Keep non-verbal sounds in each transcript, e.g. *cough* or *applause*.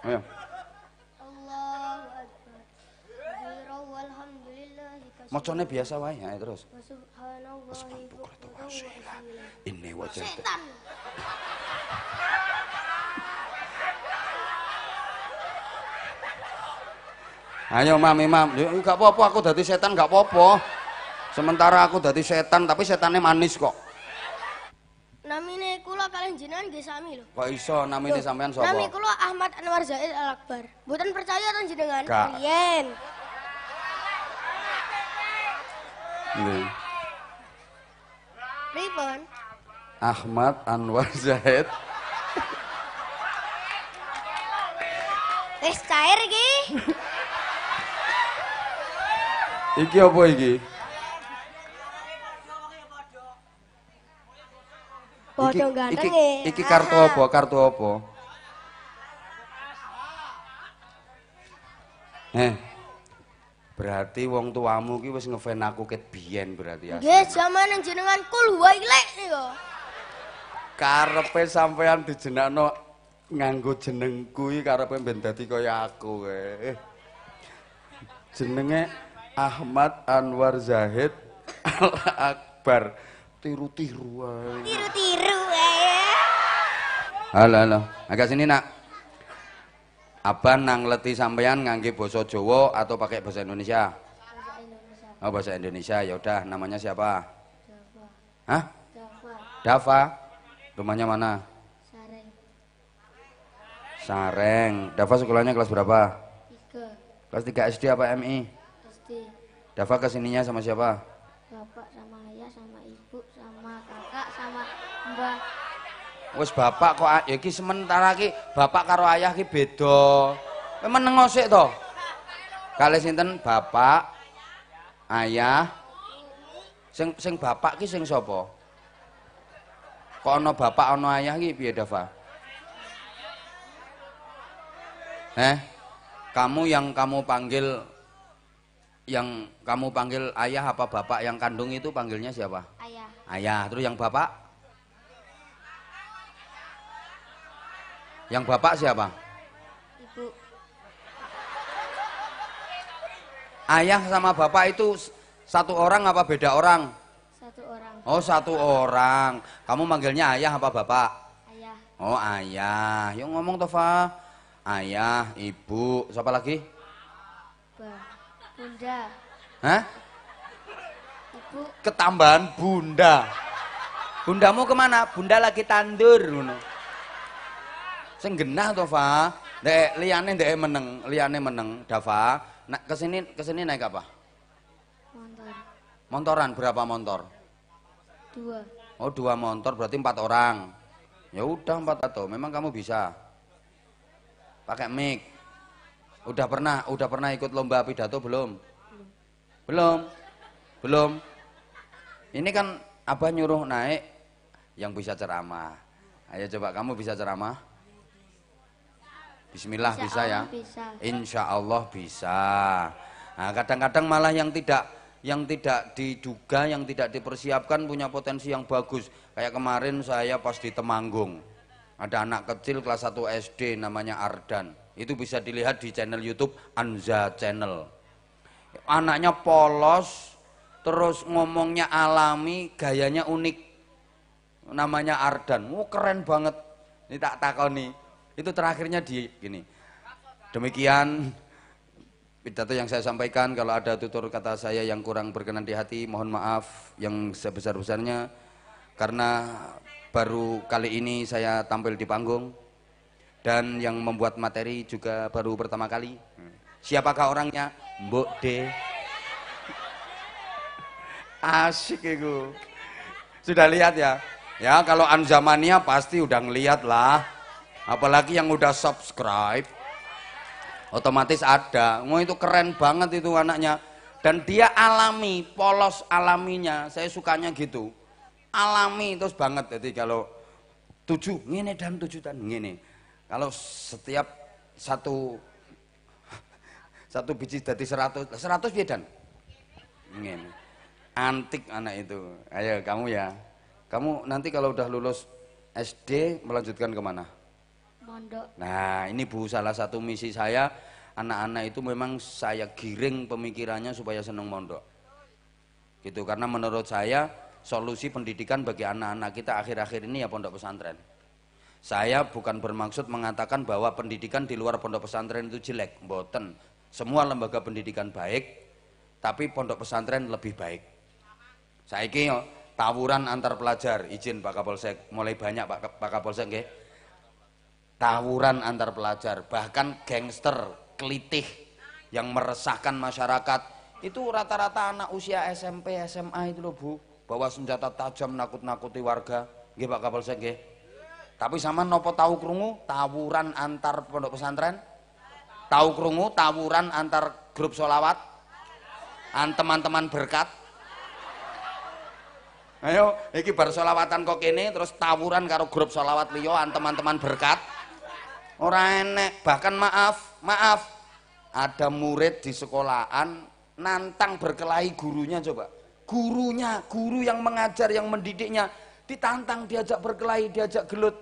Ayo. Mocone biasa wae ya terus. Ini wajah. Ayo Mam Imam, enggak apa-apa aku dadi setan enggak apa-apa. Sementara aku dadi setan tapi setannya manis kok sami lho. Kok iso ini sampean sapa? Nami kula Ahmad Anwar Zaid Al Akbar. bukan percaya ten jenengan? kalian Nggih. ribon Ahmad Anwar *laughs* Zaid. Wis cair iki. iki apa iki? iki, iki, iki kartu apa? Kartu apa? Eh. Berarti wong tuamu ki wis fan aku ket biyen berarti ya. Nggih, jaman jenengan kul wailek yo. Karepe sampean dijenakno nganggo jenengku kuwi karepe ben dadi kaya aku kae. Eh. Jenenge Ahmad Anwar Zahid *laughs* Al Akbar. Tiru-tiru ae. Tiru-tiru. Halo halo. Agak sini nak. Abang nang leti sampean ngangge basa Jawa atau pakai bahasa Indonesia? Oh bahasa Indonesia ya udah namanya siapa? Hah? Dava. Rumahnya mana? Sareng. Sareng. Dava sekolahnya kelas berapa? Tiga. Kelas 3 SD apa MI? Dava kesininya sama siapa? Bapak sama ayah sama ibu sama kakak sama mbak Wis bapak kok ya iki sementara ki bapak karo ayah ki beda. Kowe meneng sik to. Kali sinten bapak ayah sing sing bapak ki sing sapa? Kok ana bapak ana ayah ki piye Dafa? Eh? Kamu yang kamu panggil yang kamu panggil ayah apa bapak yang kandung itu panggilnya siapa? Ayah. Ayah, terus yang bapak? Yang bapak siapa? Ibu. Ayah sama bapak itu satu orang apa beda orang? Satu orang. Oh, satu orang. Kamu manggilnya ayah apa bapak? Ayah. Oh, ayah. Yuk ngomong Tova. Ayah, ibu, siapa lagi? bunda. Hah? Ibu. Ketambahan bunda. Bundamu kemana? Bunda lagi tandur. Bunda. Sing genah to, Fa. dek liyane ndek meneng, liyane meneng, Dafa. Nak kesini kesini naik apa? Motor. motoran berapa motor? Dua. Oh dua motor berarti empat orang. Ya udah empat atau memang kamu bisa. Pakai mic. Udah pernah udah pernah ikut lomba pidato belum? Belum. Belum. Ini kan abah nyuruh naik yang bisa ceramah. Ayo coba kamu bisa ceramah? Bismillah Insya bisa ya? Bisa. Insya Allah bisa. Nah, kadang-kadang malah yang tidak yang tidak diduga, yang tidak dipersiapkan punya potensi yang bagus. Kayak kemarin saya pas di Temanggung, ada anak kecil kelas 1 SD namanya Ardan. Itu bisa dilihat di channel YouTube Anza Channel. Anaknya polos, terus ngomongnya alami, gayanya unik. Namanya Ardan. mau keren banget. Ini tak nih. Itu terakhirnya di gini. Demikian pidato yang saya sampaikan. Kalau ada tutur kata saya yang kurang berkenan di hati, mohon maaf yang sebesar-besarnya. Karena baru kali ini saya tampil di panggung dan yang membuat materi juga baru pertama kali. Siapakah orangnya? Mbok D. Asik itu. Sudah lihat ya? Ya kalau Anzamania pasti udah ngelihat lah apalagi yang udah subscribe otomatis ada mau itu keren banget itu anaknya dan dia alami polos alaminya saya sukanya gitu alami terus banget jadi kalau tujuh ngene dan tujuh dan ngene kalau setiap satu satu biji jadi seratus seratus dan ngene antik anak itu ayo kamu ya kamu nanti kalau udah lulus SD melanjutkan kemana pondok. Nah, ini Bu salah satu misi saya anak-anak itu memang saya giring pemikirannya supaya senang mondok. Gitu karena menurut saya solusi pendidikan bagi anak-anak kita akhir-akhir ini ya pondok pesantren. Saya bukan bermaksud mengatakan bahwa pendidikan di luar pondok pesantren itu jelek, mboten. Semua lembaga pendidikan baik, tapi pondok pesantren lebih baik. Saya ingin tawuran antar pelajar, izin Pak Kapolsek, mulai banyak Pak, Kapolsek nggih tawuran antar pelajar, bahkan gangster, kelitih yang meresahkan masyarakat. Itu rata-rata anak usia SMP, SMA itu loh Bu, bawa senjata tajam nakut-nakuti warga. gak Pak Kapolsek Tapi sama nopo tahu krungu tawuran antar pondok pesantren? Tahu krungu tawuran antar grup solawat? Teman-teman berkat? Ayo, ini bar solawatan kok ini, terus tawuran karo grup solawat liya teman-teman berkat. Orang enek, bahkan maaf, maaf. Ada murid di sekolahan nantang berkelahi gurunya coba. Gurunya, guru yang mengajar, yang mendidiknya ditantang diajak berkelahi, diajak gelut.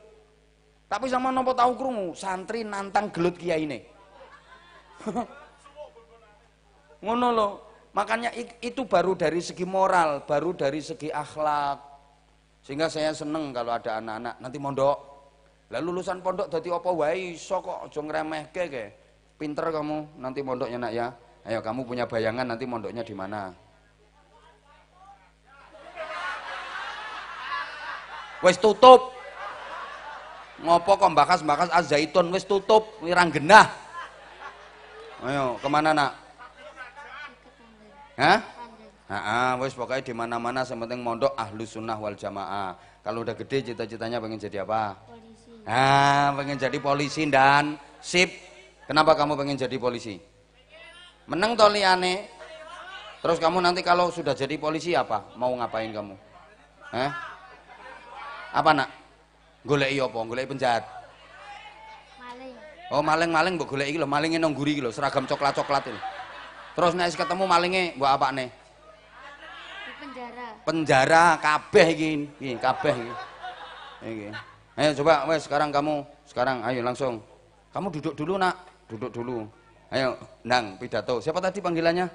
Tapi sama nopo tahu krungu, santri nantang gelut kiai ini. *laughs* Ngono loh. Makanya itu baru dari segi moral, baru dari segi akhlak. Sehingga saya seneng kalau ada anak-anak nanti mondok lah lulusan pondok dadi apa wae iso kok aja ngremehke ke. Pinter kamu nanti pondoknya nak ya. Ayo kamu punya bayangan nanti pondoknya di mana? Wis tutup. Ngopo kok bakas-bakas azaitun wis tutup, wirang genah. Ayo kemana nak? Hah? ah wes pokoknya di mana-mana yang penting mondok ahlu sunnah wal jamaah. Kalau udah gede cita-citanya pengen jadi apa? Ah, pengen jadi polisi dan sip. Kenapa kamu pengen jadi polisi? Menang to aneh. Terus kamu nanti kalau sudah jadi polisi apa? Mau ngapain kamu? Eh? Apa nak? Golek apa? Golek penjahat. Oh, maling-maling mbok golek iyo, malingnya nongguri nang seragam coklat-coklat ini Terus naik ketemu buat apa nih? Penjara. Penjara kabeh gini, gini kabeh gini. Ayo coba wes sekarang kamu sekarang ayo langsung. Kamu duduk dulu nak, duduk dulu. Ayo nang pidato. Siapa tadi panggilannya?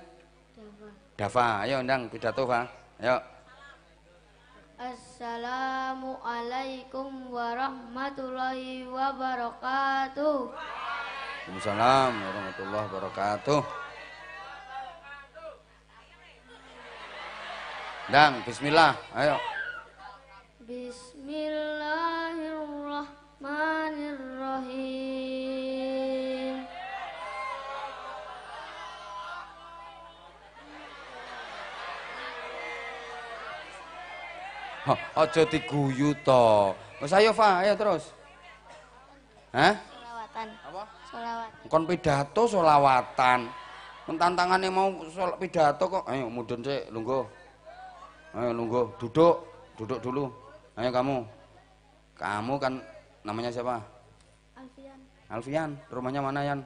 Dava. Dava. Ayo nang pidato, Pak. Ayo. Assalamualaikum warahmatullahi wabarakatuh. Waalaikumsalam warahmatullahi wabarakatuh. Nang bismillah. Ayo. Bismillah الرحمن الرحيم Aja diguyu to. Wis ayo Fa, ayo terus. Hah? Solawatan. Apa? Selawatan. Kon pidato solawatan. Kon tantangane mau sol pidato kok. Ayo mudun sik, lungguh. Ayo lungguh, duduk. Duduk dulu. Ayo kamu. Kamu kan namanya siapa Alfian Alfian rumahnya mana Yan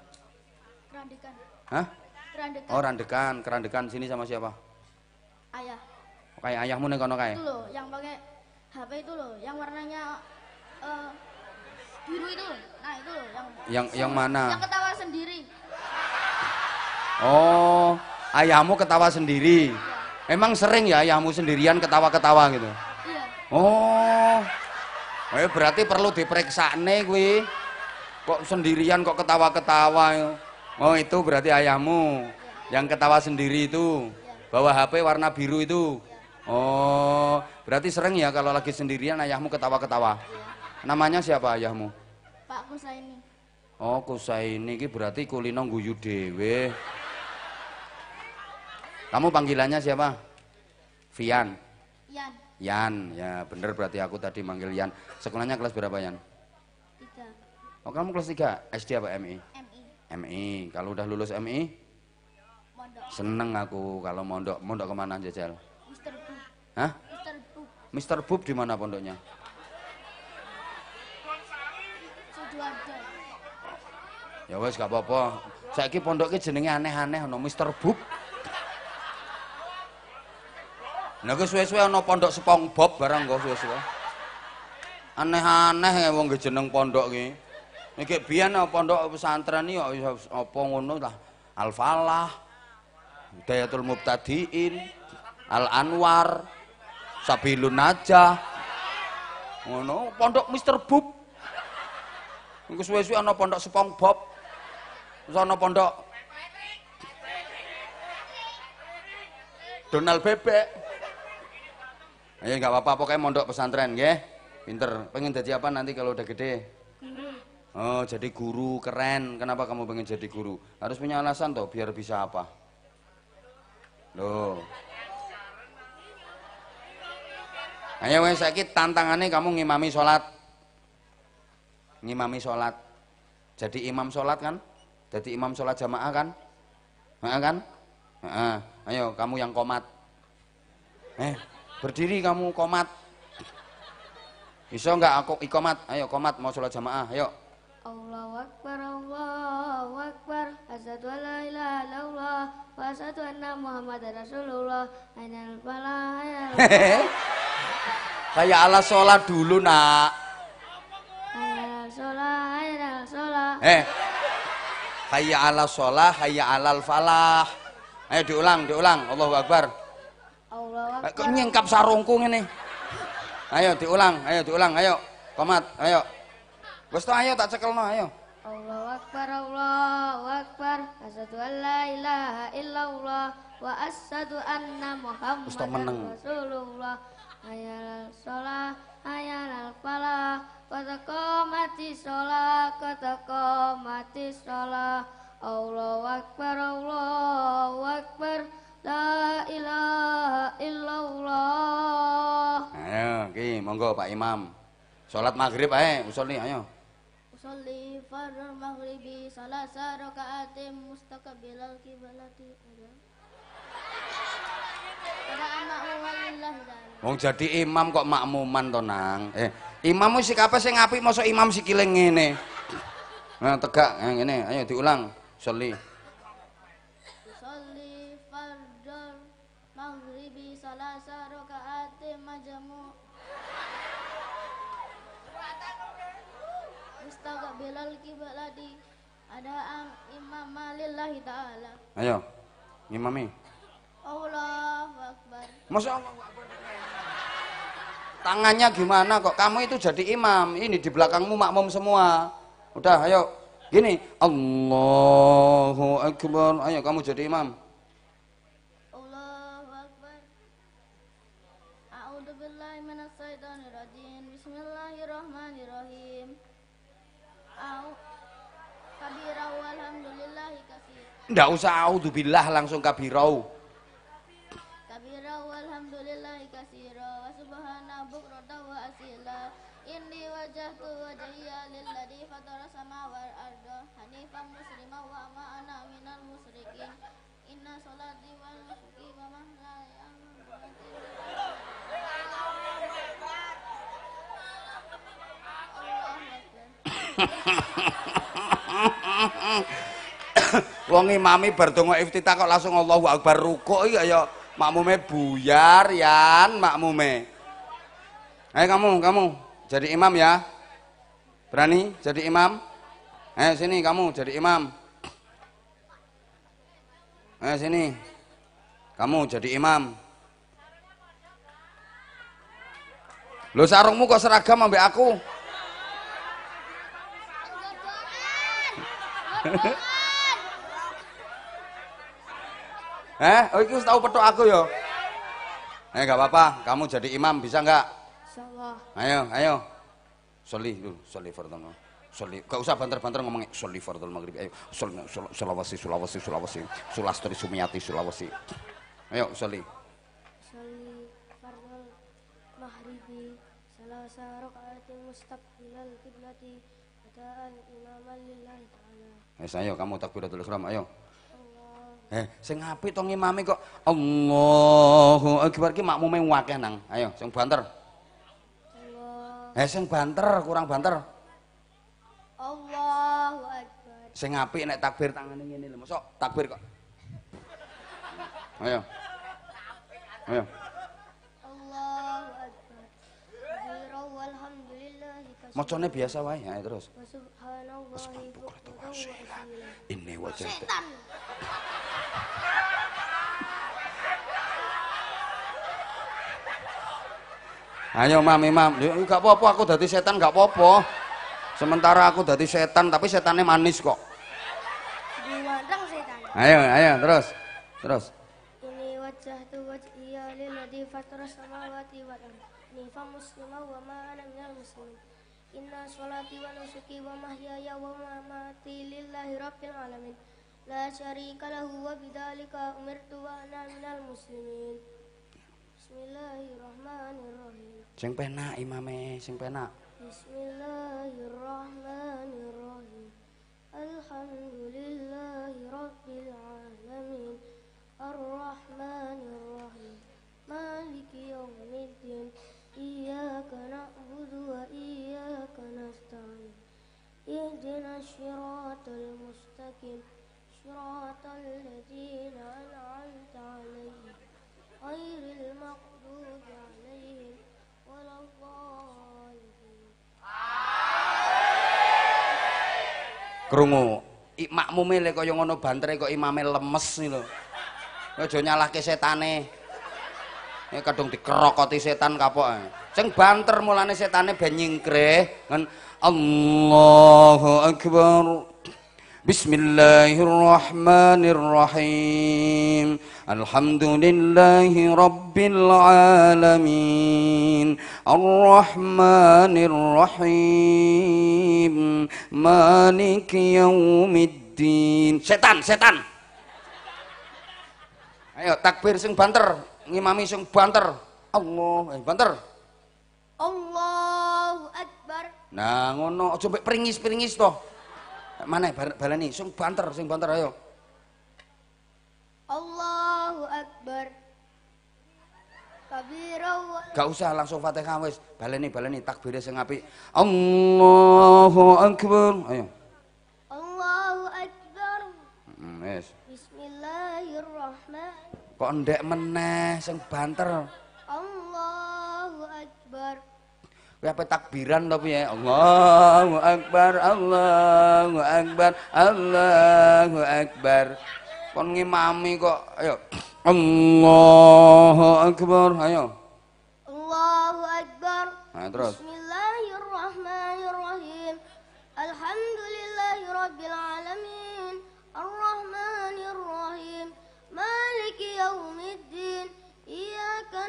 Kerandekan Hah Randekan. oh Randekan Kerandekan sini sama siapa ayah oh, kayak ayahmu nih kono kayak itu loh yang pakai HP itu loh yang warnanya uh, biru itu nah itu loh yang yang yang mana yang ketawa sendiri oh ayahmu ketawa sendiri ya. emang sering ya ayahmu sendirian ketawa-ketawa gitu iya oh Eh berarti perlu diperiksa nih gue Kok sendirian kok ketawa-ketawa. Oh itu berarti ayahmu yang ketawa sendiri itu. Bawa HP warna biru itu. Oh, berarti sering ya kalau lagi sendirian ayahmu ketawa-ketawa. Namanya siapa ayahmu? Pak Kusaini. Oh, Kusaini ini berarti kulino guyu dewe. Kamu panggilannya siapa? Vian. Fian. Yan, ya bener berarti aku tadi manggil Yan. Sekolahnya kelas berapa Yan? Tiga. Oh kamu kelas tiga, SD apa MI? MI. MI. Kalau udah lulus MI? Mondok. Seneng aku kalau mondok. Mondok kemana jajal? Mister Bub. Hah? Mister Bub. Mister Bub di mana pondoknya? Ya wes gak apa-apa. Saiki pondoknya jenenge aneh-aneh No Mister Bub. Nah suwe-suwe ana pondok SpongeBob barang kok suwe-suwe. Aneh-aneh ya wong jeneng pondok iki. Iki biyen pondok pesantren yo apa ngono lah. Al Falah. Dayatul Mubtadiin, Al Anwar, Sabilun Najah. Ngono, pondok Mr. Bob. Ku suwe-suwe ana pondok SpongeBob. Wis ana pondok Donald Bebek. Ayo nggak apa-apa pokoknya mondok pesantren ya. Pinter. Pengen jadi apa nanti kalau udah gede? Oh, jadi guru keren. Kenapa kamu pengen jadi guru? Harus punya alasan tuh, biar bisa apa? Loh. Ayo wes sakit tantangannya kamu ngimami sholat. Ngimami sholat. Jadi imam sholat kan? Jadi imam sholat jamaah kan? Nah, kan? Nah, ayo kamu yang komat. Eh, Berdiri kamu komat. Bisa enggak aku ikomat? Ayo komat mau sholat jamaah, ayo. Allahu Akbar, Allahu Akbar, asyhadu an la ilaha illallah wa asyhadu anna Muhammadar Rasulullah. Ainal falah, ainal Kayak *laughs* ala sholat dulu, Nak. Ainal sholat, Eh. Hayya ala sholah, hayya alal falah. Ayo eh, diulang, diulang. Allahu Akbar. Allah. Kok nyengkap sarungku ngene. Ayo diulang, ayo diulang, ayo. Komat, ayo. Wis ayo tak cekelno, ayo. Allah Akbar, Allahu Akbar. Asyhadu an la ilaha illallah wa asyhadu anna Muhammadan Rasulullah. Hayal sholah, hayal falah, kota komati sholah, kota komati sholah. Allahu Akbar, Allahu Akbar. La ilaha illallah. Ayo, ki, monggo Pak Imam. Salat maghrib ae, nih ayo. Usolli fardhu maghribi salasa raka'atin mustaqbilal qiblati. Wong jadi imam kok makmuman to nang. Eh, imammu sikape sing apik mosok imam sikile ngene. Nah, tegak eh, ngene, ayo diulang. Soli. mustaqbilal kiblati ada am imam lillahi taala. Ayo. Imami. Allah, akbar. Masya Allah. Tangannya gimana kok? Kamu itu jadi imam. Ini di belakangmu makmum semua. Udah, ayo. Gini. Allahu akbar. Ayo kamu jadi imam. kabirau walhamdulillahi katsir. Enggak usah auzubillah langsung kabirau. Kabirau wa subhana asila. Inni wajhiya lilladzi fatara samawati *laughs* Wong imami bertemu iftitah kok langsung Allahu Akbar ruko iya ya makmume buyar yan makmume. Ayo kamu, kamu jadi imam ya. Berani jadi imam? Ayo sini kamu jadi imam. Ayo sini. Kamu jadi imam. Lo sarungmu kok seragam ambek aku? *laughs* eh, oh itu tahu petok aku yo. Ya? Eh enggak apa-apa, kamu jadi imam bisa enggak? Insyaallah. Ayo, ayo. Soli itu, uh, soli fardhu. soli. Enggak usah banter-banter ngomong soli fardhu maghrib. Ayo, sholih Sulawesi, Sulawesi, Sulawesi. Sulastri Sumiati Sulawesi. Ayo, soli. Soli fardhu maghribi salasa raka'atin mustaqbilal qiblati Wes eh, ayo kamu takbiratul ihram ayo. Eh, sing apik to ngimami kok Allahu Akbar ki makmume akeh nang. Ayo sing banter. Allah. Eh sing banter kurang banter. Allahu Akbar. Sing apik nek takbir tangane ngene lho. Mosok takbir kok. Ayo. Ayo. Mocone biasa wae ya terus. Subhanallahi wa bihamdihi. Inni wajhtu. Ayo mam, eh, mam. Ya gak apa-apa aku dadi setan gak apa-apa. Sementara aku dadi setan tapi setannya manis kok. Diwadang setan. Ayo, ayo terus. Terus. Ini wajah tu wajhiya lilladzi fatara samawati wal ardi. Ni fa muslima wa ma ana minal muslimin. Inna salati wa nusuki wa mahyaya wa mamati lillahi rabbil alamin La syarika lahu wa bidhalika umirtu wa ana minal muslimin Bismillahirrahmanirrahim Sing penak imame sing penak Bismillahirrahmanirrahim Alhamdulillahi rabbil alamin Arrahmanirrahim Maliki yawmiddin na'budu إياك نعبد وإياك نستعين اهدنا mustaqim المستقيم شراط الذين أنعمت عليهم غير المقدود عليهم ولا الظالمين Krungu makmume lek kaya ngono bantre kok imame lemes iki lho. Aja nyalahke setane. Ya kadung dikerokoti setan kapoke. Eh. ceng banter mulane setane banyak nyingkreh ngen Allahu akbar. Bismillahirrahmanirrahim. Alhamdulillahi rabbil alamin. Arrahmanirrahim. Maliki yaumiddin. Setan, setan. Ayo takbir sing banter ngimami sing banter. Allah, eh, banter. Allahu Akbar. Nah, ngono aja mbek peringis-peringis to. Mana baleni sing banter, sing banter ayo. Allahu Akbar. Gak usah langsung Fatihah wis. Baleni baleni takbirnya sing apik. Allahu Akbar. Ayo. Allahu Akbar. Hmm, yes. Bismillahirrahmanirrahim. Kok ndek meneh sing banter. Allahu Akbar. Kowe apa takbiran to piye Allahu Akbar, Allahu Akbar, Allahu Akbar. Kon ngimami kok ayo. Allahu Akbar, ayo. Allahu Akbar. Nah, terus. Bismillahirrahmanirrahim. Alhamdulillahirabbil alamin. Ar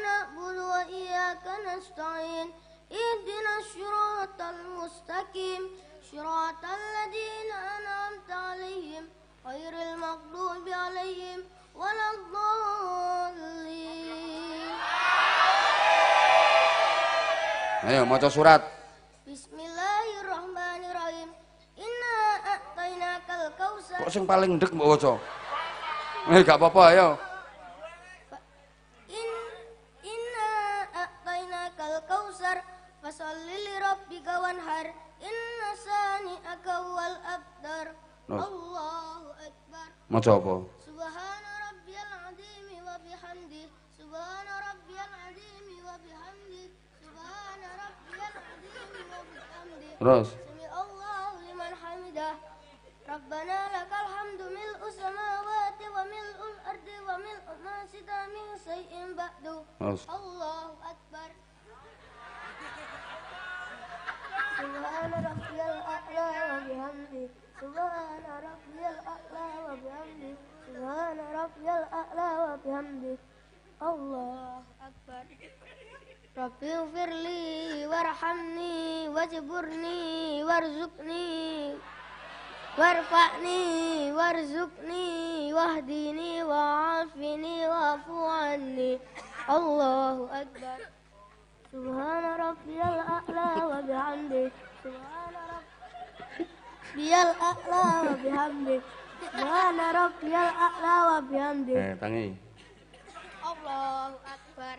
نعبد وإياك نستعين اهدنا الشراط المستقيم شراط الذين أنعمت عليهم غير المغضوب عليهم ولا الضالين Ayo maca surat Bismillahirrahmanirrahim Inna a'tainakal Kok sing paling ndek mbok waca Eh gak apa-apa ayo Allahu Akbar. Maca apa? Subhana rabbiyal azim wa bihamdi. Subhana rabbiyal azim wa bihamdi. Subhana rabbiyal azim wa bihamdi. Terus. Sami Allahu liman hamidah. Rabbana lakal hamdu wa mil'u ardi wa mil'u ma sita min shay'in ba'du. Terus. Subhana rabbiyal a'la wa Allah akbar. Rabbi ufirli warhamni wajiburni warzukni warfa'ni warzukni wahdini wa'afini wa'afu'anni Allahu Akbar Subhana Rabbi al-A'la Subhana Rabbi al-A'la Subhana rabbiyal a'la wa bihamdi. Eh, tangi. Allahu akbar.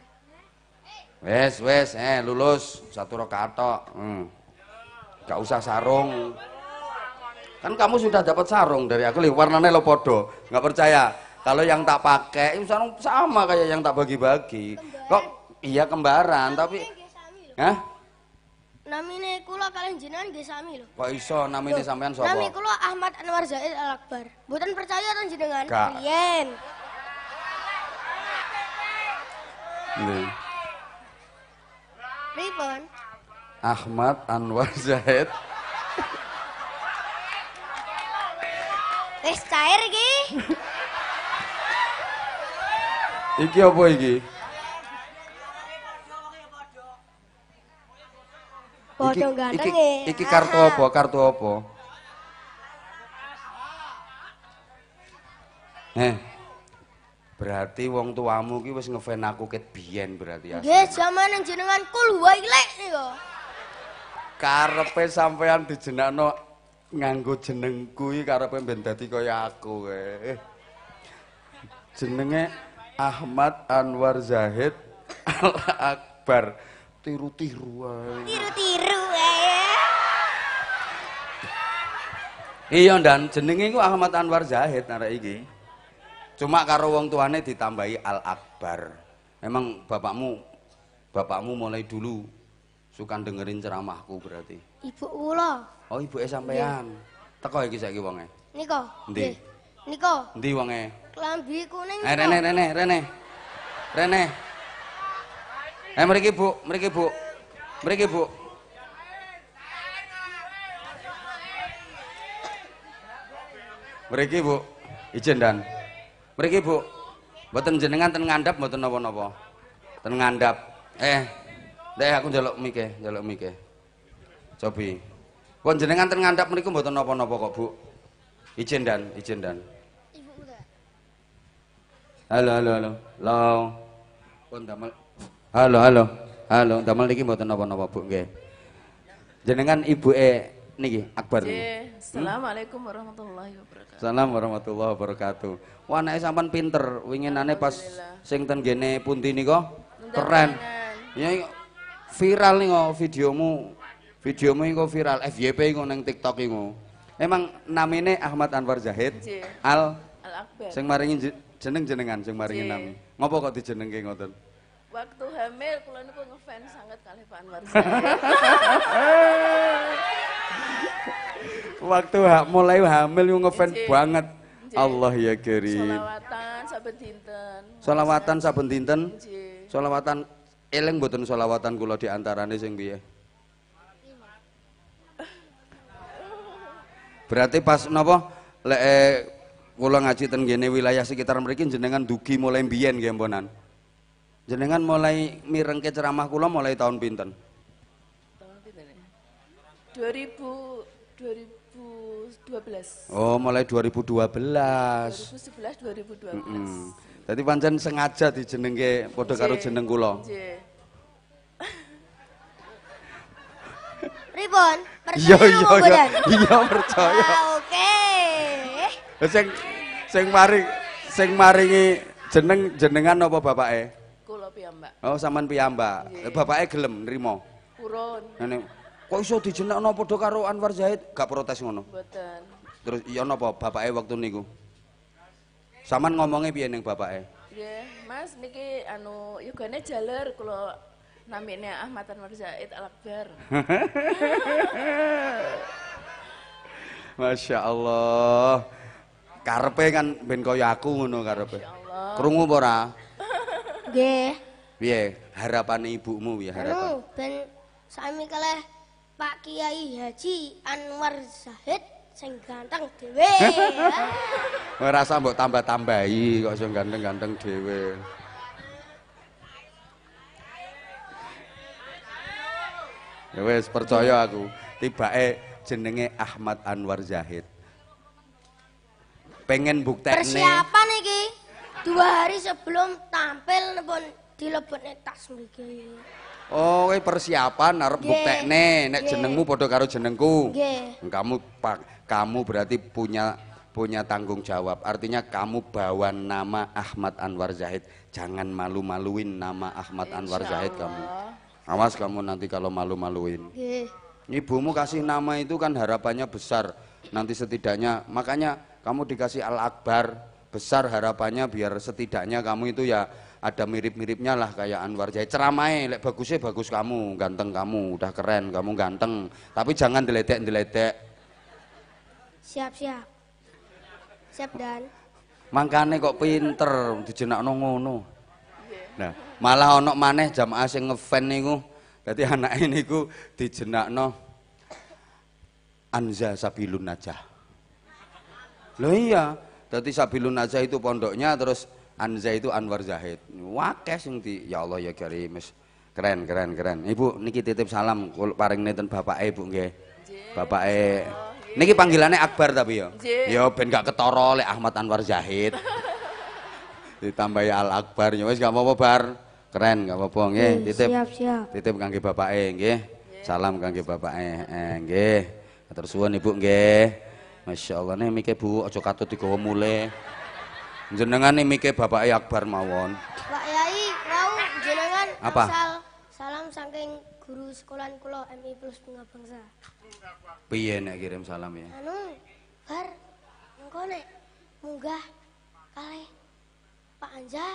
Wes, wes, eh lulus satu rakaat tok. Hmm. Gak usah sarung. Kan kamu sudah dapat sarung dari aku, lih warnanya lo podo. Gak percaya? Kalau yang tak pakai, sarung sama kayak yang tak bagi-bagi. Kok iya kembaran, tapi Hah? Namine kula kalian jinan nggih sami lho. Kok iso namine sampean sapa? Nami kula Ahmad Anwar Zaid Al Akbar. Mboten percaya ten jenengan? Riyen. Nggih. Pripun? Ahmad Anwar Zaid. Wis cair iki. iki apa iki? Pocong iki, iki kartu apa? Kartu apa? Eh. Berarti wong tuamu ki wis ngefan aku ket biyen berarti ya. Nggih, zaman jenengan kul wailek yo. Karepe sampean dijenakno nganggo jenengku iki karepe ben dadi kaya aku kowe. Eh. Jenenge Ahmad Anwar Zahid Al Akbar. tiru-tiru ae. Tiru-tiru ae. Iya dan jenenge iku Ahmad Anwar Zahid arek iki. Cuma karo wong tuane ditambahi Al Akbar. emang bapakmu bapakmu mulai dulu suka dengerin ceramahku berarti. Ibu kula. Oh, ibuke sampean. Teko iki saiki wonge. Niko. Ndi? Niko. Ndi wonge? Klambi kuning. Eh, rene rene rene. Rene. Eh mereka bu, mereka bu, mereka bu. Mereka bu, izin dan. Mereka bu, buatan jenengan ten ngandap buatan nopo nopo. Ten ngandap. Eh, deh aku jaluk mike, jaluk mike. Cobi. Buat jenengan ten ngandap mereka buatan nopo nopo kok bu. Izin dan, izin dan. Halo, halo, halo. law Pun damel. Halo, halo. Halo, damel niki mboten napa-napa, Bu, nggih. Jenengan ibuke niki Akbar. Nggih. Hmm? Assalamualaikum warahmatullahi wabarakatuh. Assalamualaikum warahmatullahi wabarakatuh. Wah, anake sampean pinter. Winginane pas sing ten gene pundi nika keren. Ya iya. viral nika videomu. Videomu kok viral FYP iku ning TikTok iku. Emang namine Ahmad Anwar Zahid Al Al Akbar. Sing maringi jeneng jenengan sing maringi nami. Ngopo kok dijenengke ngoten? waktu hamil kula niku ngefans sangat kali, Pak Anwar. *laughs* waktu ha mulai hamil yo ngefans banget. Allah ya kirim. Selawatan saben dinten. Solawatan saben dinten. Solawatan eling mboten selawatan kula diantarane sing piye? Berarti pas napa lek eh, kula ngaji ten wilayah sekitar mriki jenengan dugi mulai mbiyen nggih Jenengan mulai mirengke ceramah kula mulai tahun pinten? Tahun pinten ya? 2000 2012. Oh, mulai 2012. 2011 2012. Mm -mm. Jadi pancen sengaja dijenengke padha karo jeneng kula. Ribon, percaya yo, yo, yo. Iya percaya. Ah, Oke. Okay. Sing sing maring sing maringi jeneng jenengan apa bapake? piyambak. Oh, sampean piyambak. Yeah. Bapake gelem nrimo. Purun. Nek kok iso dijenakno padha karo Anwar Zaid, gak protes ngono. Mboten. Terus ya napa bapake wektu niku? Saman ngomongnya biar neng bapak eh. Iya, mas, niki anu yugane jalur kalau namine Ahmad Anwar Zaid Akbar. *laughs* Masya Allah, karpe kan ben kau aku ngono karpe. Masya Allah. Kerungu bora. Gih. Piye harapan ibumu ya harapan? Anu, ben sami kalih Pak Kiai Haji Anwar Zahid sing ganteng dhewe. Merasa *laughs* usah mbok tambah-tambahi kok sing ganteng-ganteng dhewe. Ya wis percaya aku, tibake jenenge Ahmad Anwar Zahid. Pengen buktekne. Persiapan iki dua hari sebelum tampil pun dilebokne tas mriki. Oh, kowe persiapan arep buktekne nek jenengmu padha karo jenengku. Nggih. Kamu pak, kamu berarti punya punya tanggung jawab. Artinya kamu bawa nama Ahmad Anwar Zahid. Jangan malu-maluin nama Ahmad Anwar Zahid kamu. Awas kamu nanti kalau malu-maluin. Nggih. Ibumu kasih nama itu kan harapannya besar. Nanti setidaknya makanya kamu dikasih Al Akbar besar harapannya biar setidaknya kamu itu ya ada mirip-miripnya lah kayak Anwar Jai ceramai lek bagusnya bagus kamu ganteng kamu udah keren kamu ganteng tapi jangan diletek diletek siap siap siap dan mangkane kok pinter dijenakno ngono nah malah onok maneh jam asing ngefan niku ku di jenak no Anza Sabilun Najah lo iya jadi Sabilun Najah itu pondoknya terus Anza itu Anwar Zahid. Wakes sing di ya Allah ya Karim. Keren keren keren. Ibu niki titip salam kalau paring neten bapak Ibu Bapak E. niki panggilannya Akbar tapi yo ya? yo ya, ben gak ketara oleh Ahmad Anwar Zahid. *laughs* Ditambah ya Al Akbar ya gak mau apa bar. Keren gak apa-apa nggih. Titip. Siap siap. Titip kangge e nggih. Salam kangge Bapak E eh, nggih. Terus suwun Ibu nggih. Masya Allah nih mikir bu, ojo katut digawa mulai. Jenengan ini mikir Bapak e. Akbar mawon. Pak Yai, mau jenengan Apa? Asal salam saking guru sekolah kulo MI Plus Bunga Bangsa. Piye nek kirim salam ya? Anu, bar engko nek munggah kali Pak Anja,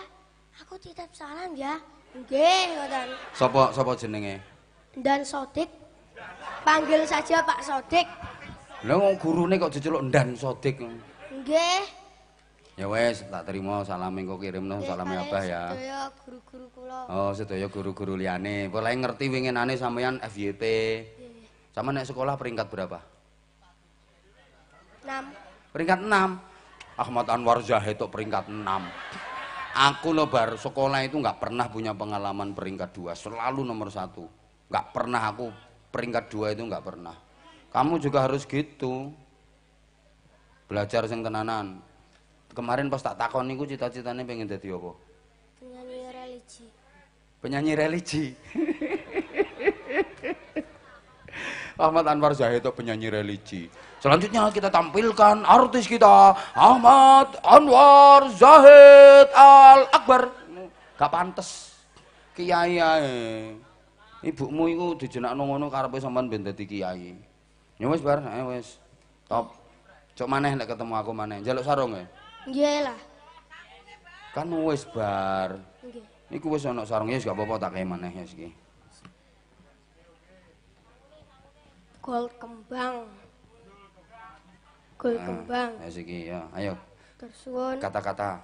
aku titip salam ya. Nggih, ngoten. Sopo sopo jenenge? ndan Sodik. Panggil saja Pak Sodik. Lha wong gurune kok diceluk ndan Sodik. Nggih. Ya wes tak terima salam engkau salam ya Abah ya. Sedaya guru-guru kula. Oh, sedaya guru-guru liyane. boleh ngerti winginane sampeyan FYP. Iya. Sama nek sekolah peringkat berapa? Enam Peringkat enam Ahmad Anwar Zahid itu peringkat enam Aku lo bar sekolah itu nggak pernah punya pengalaman peringkat dua selalu nomor satu. Nggak pernah aku peringkat dua itu nggak pernah. Kamu juga harus gitu. Belajar sing tenanan. Kemarin pas tak takon niku cita citanya pengen dadi apa? Penyanyi religi. Penyanyi religi. *laughs* Ahmad Anwar Zahid itu penyanyi religi. Selanjutnya kita tampilkan artis kita Ahmad Anwar Zahid Al Akbar. Gak pantas. Kiai ae. Ibumu iku dijenakno ngono karepe sampean ben dadi kiai. Ya wis bar, ayo ya wis. Top. Cok maneh nek ketemu aku maneh. Jaluk sarung ya. Nggih Kan wis bar. Nggih. Niku wis ana sarunge ya gak apa-apa tak kei maneh ya iki. Gol kembang. Gol ah, kembang. Ya iki ya, ayo. Tersuwun. Kata-kata.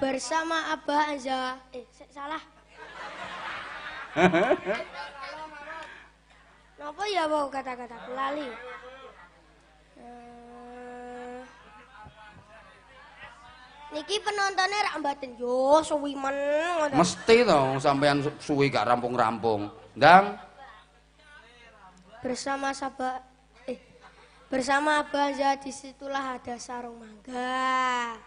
Bersama Abah aja. Eh, salah. *laughs* Napa ya mau kata-kata pelali? Niki penontonnya rak mbaten yo suwi men. Mesti toh sampean suwi gak rampung-rampung. Ndang. Bersama sahabat eh, Bersama Abah ya, disitulah ada sarung mangga.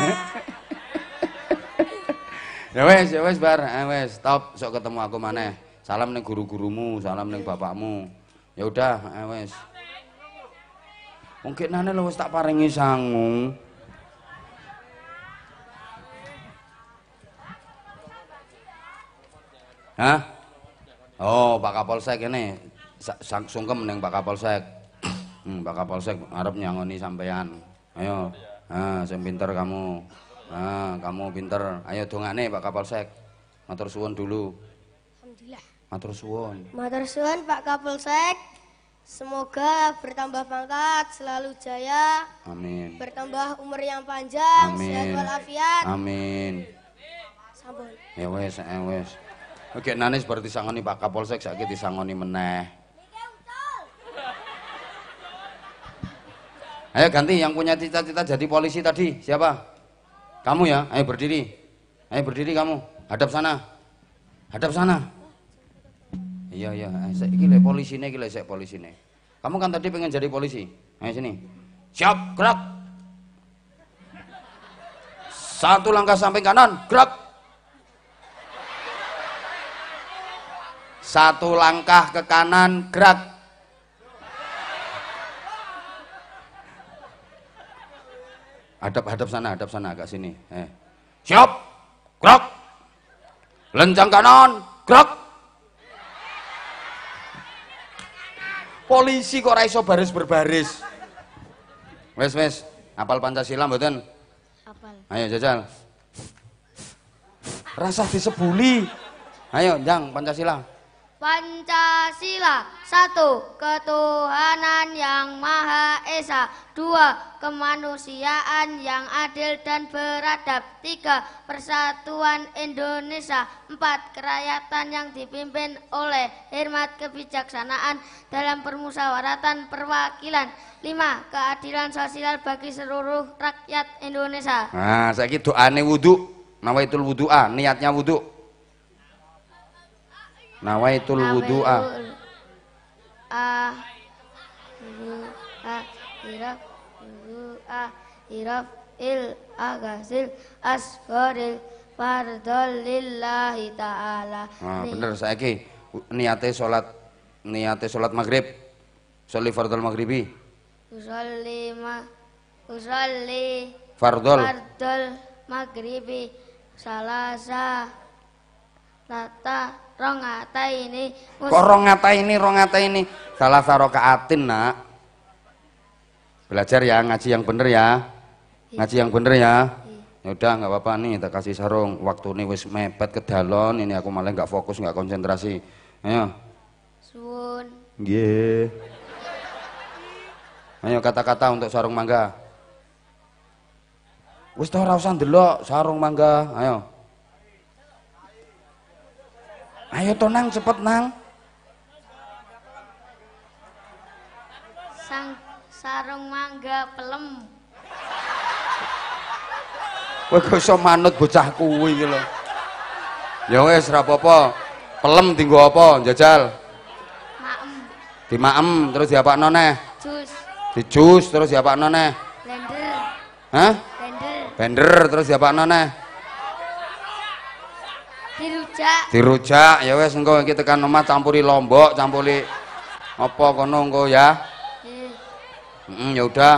*laughs* ya wes, ya wes bar, ya eh, wes, stop, sok ketemu aku mana? Salam neng guru-gurumu, salam neng bapakmu. Ya udah, ya eh, wes. Mungkin nane lo tak paringi sangu. Hah? Oh, Pak Kapolsek ini sang sungkem neng Pak Kapolsek. *clears throat* Hmm, Pak Kapolsek arep nyangoni sampean. Ayo. Ah, saya pinter kamu. Ah, kamu pinter. Ayo dongane Pak Kapolsek. Matur suwun dulu. Alhamdulillah. Matur suwun. Matur suwun Pak Kapolsek. Semoga bertambah pangkat, selalu jaya. Amin. Bertambah umur yang panjang, Amin. sehat walafiat. Amin. Sampun. Ya wes, ya wes. Oke, nanti seperti sangoni Pak Kapolsek di sangoni meneh. Ayo ganti yang punya cita-cita jadi polisi tadi, siapa? Kamu ya, ayo berdiri. Ayo berdiri kamu, hadap sana. Hadap sana. Iya iya, eh, iki lek polisine iki lek polisi polisine. Kamu kan tadi pengen jadi polisi. Ayo nah, sini. Siap, gerak. Satu langkah samping kanan, gerak. Satu langkah ke kanan, gerak. Hadap-hadap sana, hadap sana, agak sini. Eh. Siap, gerak. Lencang kanan, gerak. polisi kok raiso baris berbaris wes wes apal Pancasila mboten apal ayo jajal rasa disebuli ayo jang Pancasila Pancasila satu Ketuhanan yang Maha Esa dua Kemanusiaan yang adil dan beradab tiga Persatuan Indonesia empat Kerakyatan yang dipimpin oleh Hormat kebijaksanaan dalam permusawaratan perwakilan lima Keadilan sosial bagi seluruh rakyat Indonesia Nah saya doane wudhu Nawaitul wudhu'a ah, niatnya wudhu nawaitul wudu'a ah, iraf il agasil asfaril fardol lillahi ta'ala nah, bener saya ki niatnya sholat niatnya sholat maghrib sholli fardol maghribi Sholli ma sholli fardol fardol maghribi salasa lata rongata ini mus- kok rongata ini rongata ini salah keatin nak belajar ya ngaji yang bener ya iya. ngaji yang bener ya iya. Ya udah nggak apa-apa nih tak kasih sarung waktu ini wis mepet ke dalon ini aku malah nggak fokus nggak konsentrasi ayo sun yeah. ayo kata-kata untuk sarung mangga wis tau rausan delok sarung mangga ayo Ayo tonang cepet nang. Sang sarung mangga pelem. Kowe kok iso manut bocah kuwi iki lho. Ya wis ra apa-apa. Pelem dienggo apa, jajal? Maem. Dimaem terus diapakno neh? Jus. Di jus terus diapakno neh? Blender. Hah? Blender. Blender terus diapakno neh? dirujak dirujak ya wes engko iki tekan omah campuri lombok campuri apa kono engko ya hmm. hmm ya udah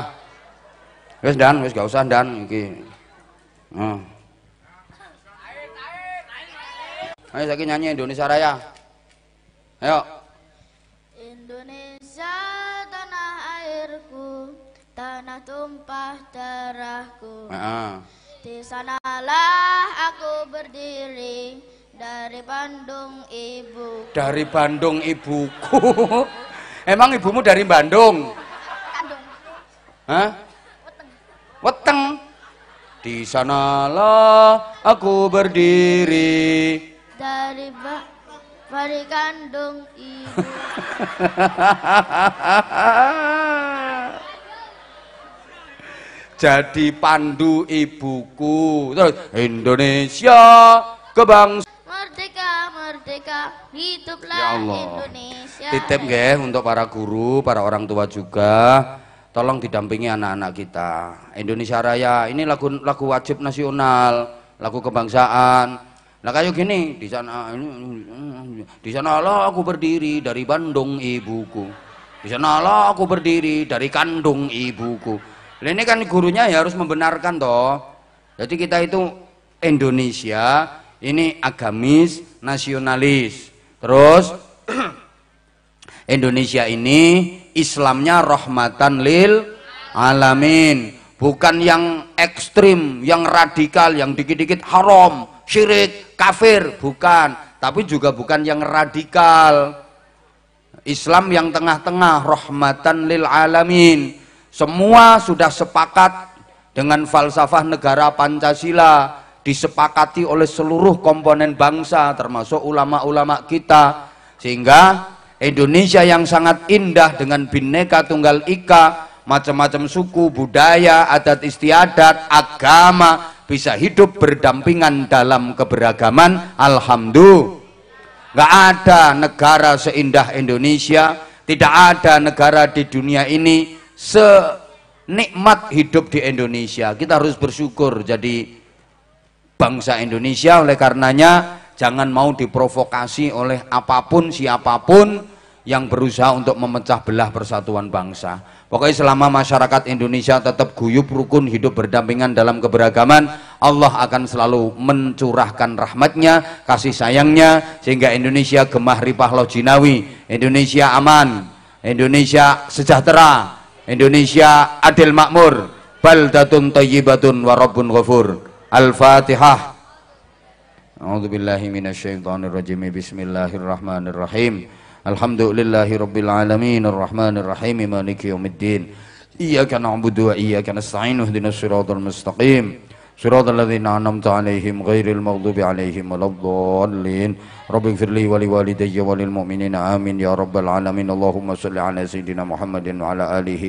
wes dan wes gak usah dan iki hmm. ayo saiki nyanyi Indonesia Raya ayo Indonesia tanah airku tanah tumpah darahku heeh Di sanalah aku berdiri dari Bandung ibu. Dari Bandung ibuku. *laughs* Emang ibumu dari Bandung? Bandung. Hah? Weteng. Di Di sanalah aku berdiri. Dari ba dari kandung ibu. *laughs* Jadi pandu ibuku. Terus Indonesia kebangsaan merdeka, hiduplah ya Allah. Indonesia. Titip ya untuk para guru, para orang tua juga. Tolong didampingi anak-anak kita. Indonesia Raya ini lagu lagu wajib nasional, lagu kebangsaan. Nah kayak gini di sana di sana Allah aku berdiri dari Bandung ibuku. Di sana Allah aku berdiri dari kandung ibuku. ini kan gurunya ya harus membenarkan toh. Jadi kita itu Indonesia ini agamis, nasionalis. Terus *clears throat* Indonesia ini Islamnya rahmatan lil alamin, bukan yang ekstrim, yang radikal, yang dikit-dikit haram, syirik, kafir, bukan. Tapi juga bukan yang radikal. Islam yang tengah-tengah rahmatan lil alamin. Semua sudah sepakat dengan falsafah negara Pancasila disepakati oleh seluruh komponen bangsa termasuk ulama-ulama kita sehingga Indonesia yang sangat indah dengan bineka tunggal ika macam-macam suku, budaya, adat istiadat, agama bisa hidup berdampingan dalam keberagaman Alhamdulillah nggak ada negara seindah Indonesia tidak ada negara di dunia ini senikmat hidup di Indonesia kita harus bersyukur jadi bangsa Indonesia oleh karenanya jangan mau diprovokasi oleh apapun siapapun yang berusaha untuk memecah belah persatuan bangsa. Pokoknya selama masyarakat Indonesia tetap guyup rukun hidup berdampingan dalam keberagaman, Allah akan selalu mencurahkan rahmatnya, kasih sayangnya, sehingga Indonesia gemah ripah loh jinawi, Indonesia aman, Indonesia sejahtera, Indonesia adil makmur, baldatun tayyibatun warabun ghafur. Al-Fatihah. A'udzubillahi minasyaitonirrajim. Bismillahirrahmanirrahim. Alhamdulillahi rabbil alamin arrahmanir rahim maliki yaumiddin. Iyyaka na'budu wa iyyaka nasta'in ihdinas siratal mustaqim. صراط الذين أنعمت عليهم غير المغضوب عليهم ولا الضالين رب اغفر لي ولوالدي وللمؤمنين آمين يا رب العالمين اللهم صل على سيدنا محمد وعلى آله